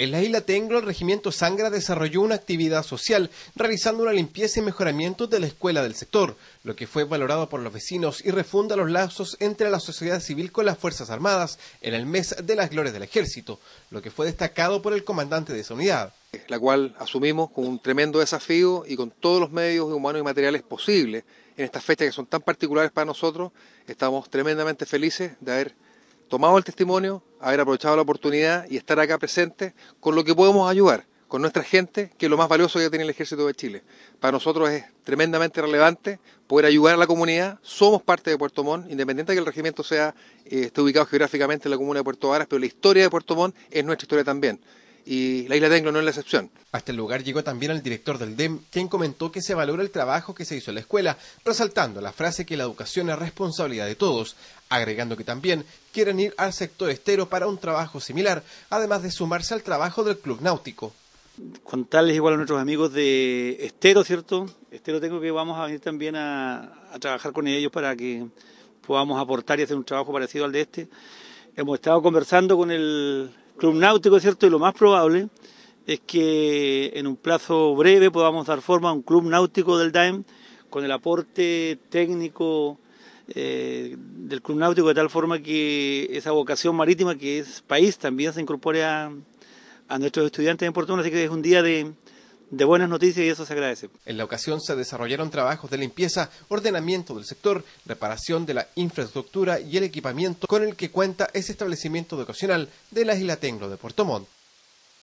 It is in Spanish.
En la isla Tengo, el regimiento Sangra desarrolló una actividad social, realizando una limpieza y mejoramiento de la escuela del sector, lo que fue valorado por los vecinos y refunda los lazos entre la sociedad civil con las Fuerzas Armadas en el mes de las glorias del ejército, lo que fue destacado por el comandante de esa unidad. La cual asumimos con un tremendo desafío y con todos los medios humanos y materiales posibles en estas fechas que son tan particulares para nosotros. Estamos tremendamente felices de haber tomado el testimonio, haber aprovechado la oportunidad y estar acá presente con lo que podemos ayudar, con nuestra gente, que es lo más valioso que tiene el ejército de Chile. Para nosotros es tremendamente relevante poder ayudar a la comunidad. Somos parte de Puerto Montt, independiente de que el regimiento sea, eh, esté ubicado geográficamente en la comuna de Puerto Varas, pero la historia de Puerto Montt es nuestra historia también y la isla de no es la excepción. Hasta el este lugar llegó también el director del DEM, quien comentó que se valora el trabajo que se hizo en la escuela, resaltando la frase que la educación es responsabilidad de todos, agregando que también quieren ir al sector estero para un trabajo similar, además de sumarse al trabajo del club náutico. Con Contarles igual a nuestros amigos de Estero, ¿cierto? Estero tengo que vamos a venir también a trabajar con ellos para que podamos aportar y hacer un trabajo parecido al de este. Hemos estado conversando con el Club Náutico, ¿cierto? Y lo más probable es que en un plazo breve podamos dar forma a un club náutico del DAEM con el aporte técnico eh, del club náutico de tal forma que esa vocación marítima que es país también se incorpore a, nuestros estudiantes en Puerto Así que es un día de, de buenas noticias y eso se agradece. En la ocasión se desarrollaron trabajos de limpieza, ordenamiento del sector, reparación de la infraestructura y el equipamiento con el que cuenta ese establecimiento educacional de la isla Tenglo de Puerto Montt.